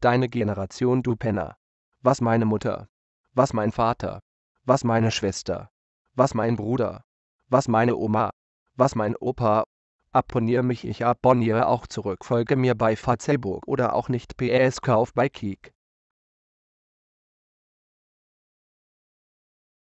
deine Generation du Penner. Was meine Mutter. Was mein Vater. Was meine Schwester. Was mein Bruder. Was meine Oma. Was mein Opa. Abonniere mich, ich abonniere auch zurück. Folge mir bei Facebook oder auch nicht PS Kauf bei Kik.